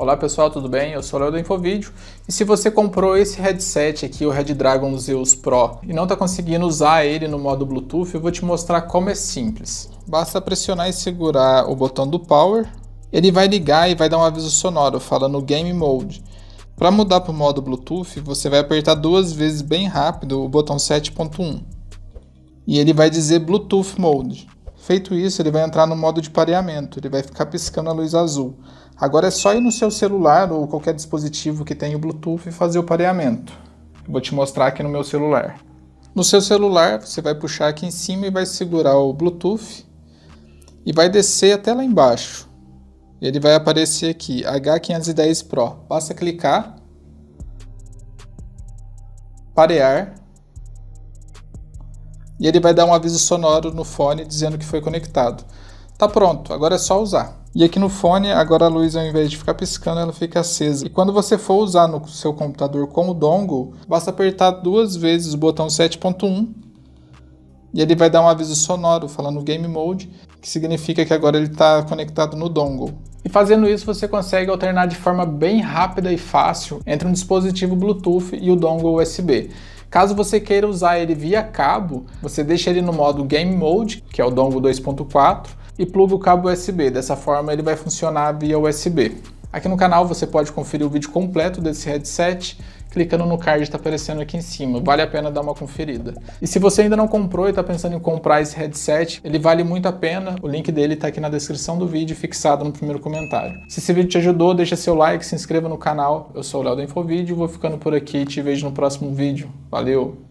Olá pessoal, tudo bem? Eu sou o Léo do Infovídeo e se você comprou esse headset aqui, o Red Dragon Zeus Pro, e não está conseguindo usar ele no modo Bluetooth, eu vou te mostrar como é simples. Basta pressionar e segurar o botão do Power, ele vai ligar e vai dar um aviso sonoro falando Game Mode. Para mudar para o modo Bluetooth, você vai apertar duas vezes bem rápido o botão 7.1 e ele vai dizer Bluetooth Mode. Feito isso, ele vai entrar no modo de pareamento, ele vai ficar piscando a luz azul. Agora é só ir no seu celular ou qualquer dispositivo que tenha o Bluetooth e fazer o pareamento. Eu vou te mostrar aqui no meu celular. No seu celular, você vai puxar aqui em cima e vai segurar o Bluetooth e vai descer até lá embaixo. Ele vai aparecer aqui, H510 Pro. Basta clicar, parear e ele vai dar um aviso sonoro no fone dizendo que foi conectado. Tá pronto, agora é só usar. E aqui no fone, agora a luz ao invés de ficar piscando, ela fica acesa. E quando você for usar no seu computador com o dongle, basta apertar duas vezes o botão 7.1 e ele vai dar um aviso sonoro falando Game Mode, que significa que agora ele está conectado no dongle. E fazendo isso, você consegue alternar de forma bem rápida e fácil entre um dispositivo Bluetooth e o dongle USB. Caso você queira usar ele via cabo, você deixa ele no modo Game Mode, que é o dongle 2.4, e pluga o cabo USB. Dessa forma, ele vai funcionar via USB. Aqui no canal você pode conferir o vídeo completo desse headset clicando no card está aparecendo aqui em cima. Vale a pena dar uma conferida. E se você ainda não comprou e está pensando em comprar esse headset, ele vale muito a pena. O link dele está aqui na descrição do vídeo, fixado no primeiro comentário. Se esse vídeo te ajudou, deixa seu like, se inscreva no canal. Eu sou o Léo da Infovídeo, vou ficando por aqui e te vejo no próximo vídeo. Valeu!